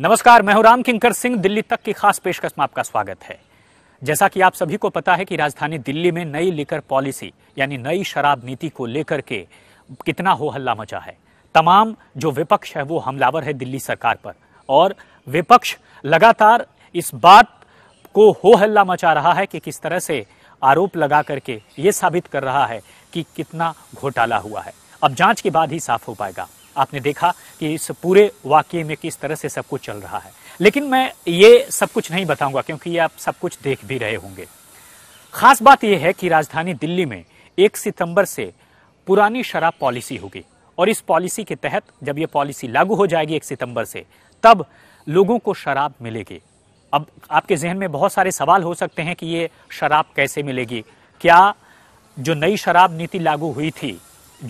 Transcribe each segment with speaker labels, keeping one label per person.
Speaker 1: नमस्कार मैं हूं राम किंकर सिंह दिल्ली तक की खास पेशकश में आपका स्वागत है जैसा कि आप सभी को पता है कि राजधानी दिल्ली में नई लिकर पॉलिसी यानी नई शराब नीति को लेकर के कितना हो हल्ला मचा है तमाम जो विपक्ष है वो हमलावर है दिल्ली सरकार पर और विपक्ष लगातार इस बात को हो हल्ला मचा रहा है कि किस तरह से आरोप लगा करके ये साबित कर रहा है कि कितना घोटाला हुआ है अब जांच के बाद ही साफ हो पाएगा आपने देखा कि इस पूरे वाक्य में किस तरह से सब कुछ चल रहा है लेकिन मैं ये सब कुछ नहीं बताऊंगा क्योंकि आप सब कुछ देख भी रहे होंगे खास बात यह है कि राजधानी दिल्ली में एक सितंबर से पुरानी शराब पॉलिसी होगी और इस पॉलिसी के तहत जब ये पॉलिसी लागू हो जाएगी एक सितंबर से तब लोगों को शराब मिलेगी अब आपके जहन में बहुत सारे सवाल हो सकते हैं कि ये शराब कैसे मिलेगी क्या जो नई शराब नीति लागू हुई थी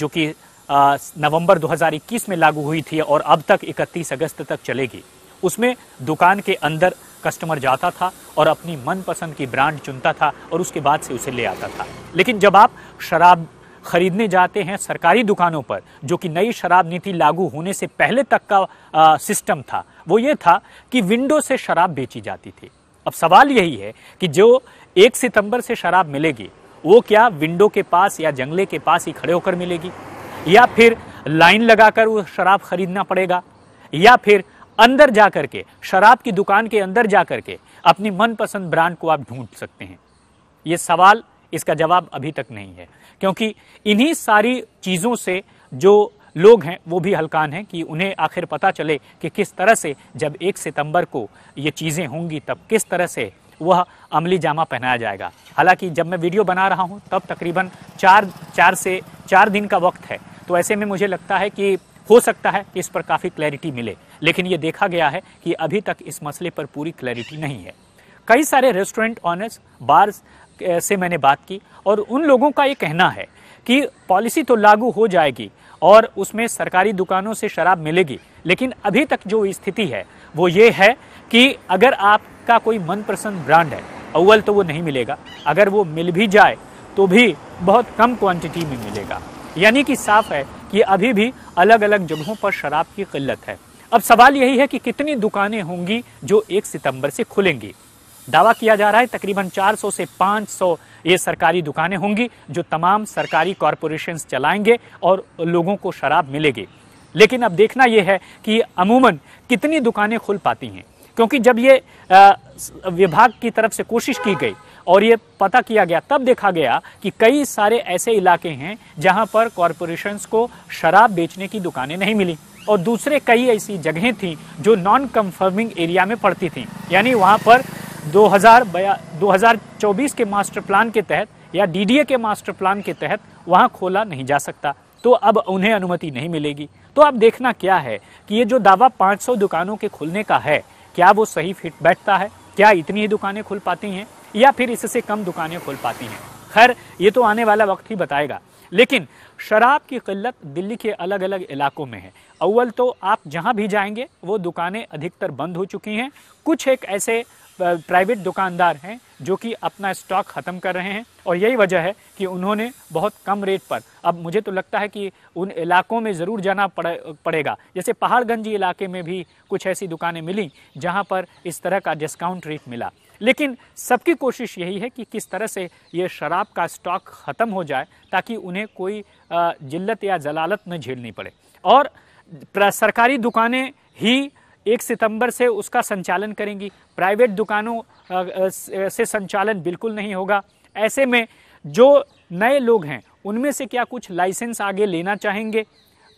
Speaker 1: जो कि नवंबर 2021 में लागू हुई थी और अब तक 31 अगस्त तक चलेगी उसमें दुकान के अंदर कस्टमर जाता था और अपनी मनपसंद की ब्रांड चुनता था और उसके बाद से उसे ले आता था लेकिन जब आप शराब खरीदने जाते हैं सरकारी दुकानों पर जो कि नई शराब नीति लागू होने से पहले तक का आ, सिस्टम था वो ये था कि विंडो से शराब बेची जाती थी अब सवाल यही है कि जो एक सितंबर से शराब मिलेगी वो क्या विंडो के पास या जंगले के पास ही खड़े होकर मिलेगी या फिर लाइन लगाकर वो शराब खरीदना पड़ेगा या फिर अंदर जा कर के शराब की दुकान के अंदर जा कर के अपनी मनपसंद ब्रांड को आप ढूंढ सकते हैं ये सवाल इसका जवाब अभी तक नहीं है क्योंकि इन्हीं सारी चीज़ों से जो लोग हैं वो भी हलकान हैं कि उन्हें आखिर पता चले कि किस तरह से जब एक सितंबर को ये चीज़ें होंगी तब किस तरह से वह अमली जामा पहनाया जाएगा हालांकि जब मैं वीडियो बना रहा हूं तब तकरीबन चार चार से चार दिन का वक्त है तो ऐसे में मुझे लगता है कि हो सकता है कि इस पर काफ़ी क्लैरिटी मिले लेकिन ये देखा गया है कि अभी तक इस मसले पर पूरी क्लैरिटी नहीं है कई सारे रेस्टोरेंट ऑनर्स बार्स से मैंने बात की और उन लोगों का ये कहना है कि पॉलिसी तो लागू हो जाएगी और उसमें सरकारी दुकानों से शराब मिलेगी लेकिन अभी तक जो स्थिति है वो ये है कि अगर आपका कोई मनपसंद ब्रांड है अव्वल तो वो नहीं मिलेगा अगर वो मिल भी जाए तो भी बहुत कम क्वांटिटी में मिलेगा यानी कि साफ है कि अभी भी अलग अलग जगहों पर शराब की किल्लत है अब सवाल यही है कि कितनी दुकानें होंगी जो एक सितंबर से खुलेंगी दावा किया जा रहा है तकरीबन 400 से 500 ये सरकारी दुकानें होंगी जो तमाम सरकारी कॉरपोरेशन चलाएंगे और लोगों को शराब मिलेगी लेकिन अब देखना यह है कि अमूमन कितनी दुकानें खुल पाती हैं क्योंकि जब ये विभाग की तरफ से कोशिश की गई और ये पता किया गया तब देखा गया कि कई सारे ऐसे इलाके हैं जहाँ पर कॉरपोरेशंस को शराब बेचने की दुकानें नहीं मिली और दूसरे कई ऐसी जगहें थी जो नॉन कंफर्मिंग एरिया में पड़ती थी यानी वहाँ पर 2000 2024 के मास्टर प्लान के तहत या डीडीए के मास्टर प्लान के तहत वहाँ खोला नहीं जा सकता तो अब उन्हें अनुमति नहीं मिलेगी तो अब देखना क्या है कि ये जो दावा 500 दुकानों के खुलने का है क्या वो सही फिट बैठता है क्या इतनी ही दुकानें खुल पाती हैं या फिर इससे कम दुकानें खोल पाती हैं खैर ये तो आने वाला वक्त ही बताएगा लेकिन शराब की किल्लत दिल्ली के अलग अलग इलाकों में है अव्वल तो आप जहाँ भी जाएंगे वो दुकानें अधिकतर बंद हो चुकी हैं कुछ एक ऐसे प्राइवेट दुकानदार हैं जो कि अपना स्टॉक ख़त्म कर रहे हैं और यही वजह है कि उन्होंने बहुत कम रेट पर अब मुझे तो लगता है कि उन इलाकों में ज़रूर जाना पड़े पड़ेगा जैसे पहाड़गंज इलाके में भी कुछ ऐसी दुकानें मिली जहाँ पर इस तरह का डिस्काउंट रेट मिला लेकिन सबकी कोशिश यही है कि किस तरह से ये शराब का स्टॉक ख़त्म हो जाए ताकि उन्हें कोई जिल्लत या जलालत न झेलनी पड़े और सरकारी दुकानें ही एक सितंबर से उसका संचालन करेंगी प्राइवेट दुकानों से संचालन बिल्कुल नहीं होगा ऐसे में जो नए लोग हैं उनमें से क्या कुछ लाइसेंस आगे लेना चाहेंगे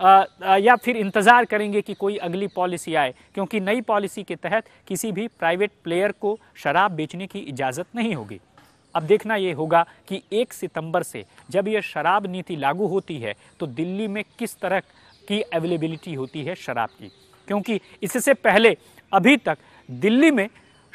Speaker 1: या फिर इंतज़ार करेंगे कि कोई अगली पॉलिसी आए क्योंकि नई पॉलिसी के तहत किसी भी प्राइवेट प्लेयर को शराब बेचने की इजाज़त नहीं होगी अब देखना ये होगा कि एक सितंबर से जब यह शराब नीति लागू होती है तो दिल्ली में किस तरह की अवेलेबिलिटी होती है शराब की क्योंकि इससे पहले अभी तक दिल्ली में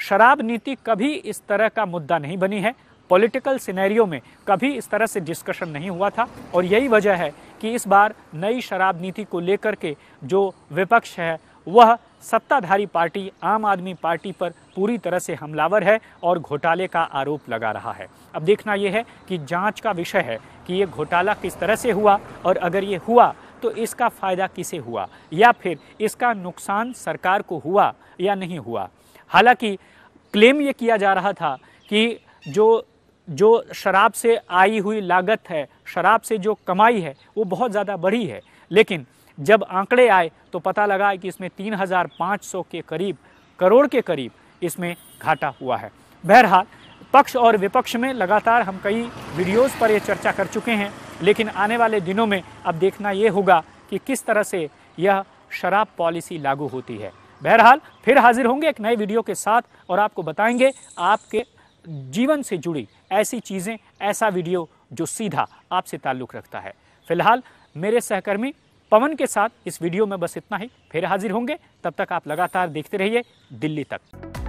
Speaker 1: शराब नीति कभी इस तरह का मुद्दा नहीं बनी है पॉलिटिकल सिनेरियो में कभी इस तरह से डिस्कशन नहीं हुआ था और यही वजह है कि इस बार नई शराब नीति को लेकर के जो विपक्ष है वह सत्ताधारी पार्टी आम आदमी पार्टी पर पूरी तरह से हमलावर है और घोटाले का आरोप लगा रहा है अब देखना यह है कि जांच का विषय है कि ये घोटाला किस तरह से हुआ और अगर ये हुआ तो इसका फ़ायदा किसे हुआ या फिर इसका नुकसान सरकार को हुआ या नहीं हुआ हालांकि क्लेम ये किया जा रहा था कि जो जो शराब से आई हुई लागत है शराब से जो कमाई है वो बहुत ज़्यादा बढ़ी है लेकिन जब आंकड़े आए तो पता लगा कि इसमें 3,500 के करीब करोड़ के करीब इसमें घाटा हुआ है बहरहाल पक्ष और विपक्ष में लगातार हम कई वीडियोस पर ये चर्चा कर चुके हैं लेकिन आने वाले दिनों में अब देखना ये होगा कि किस तरह से यह शराब पॉलिसी लागू होती है बहरहाल फिर हाजिर होंगे एक नए वीडियो के साथ और आपको बताएंगे आपके जीवन से जुड़ी ऐसी चीज़ें ऐसा वीडियो जो सीधा आपसे ताल्लुक़ रखता है फिलहाल मेरे सहकर्मी पवन के साथ इस वीडियो में बस इतना ही फिर हाजिर होंगे तब तक आप लगातार देखते रहिए दिल्ली तक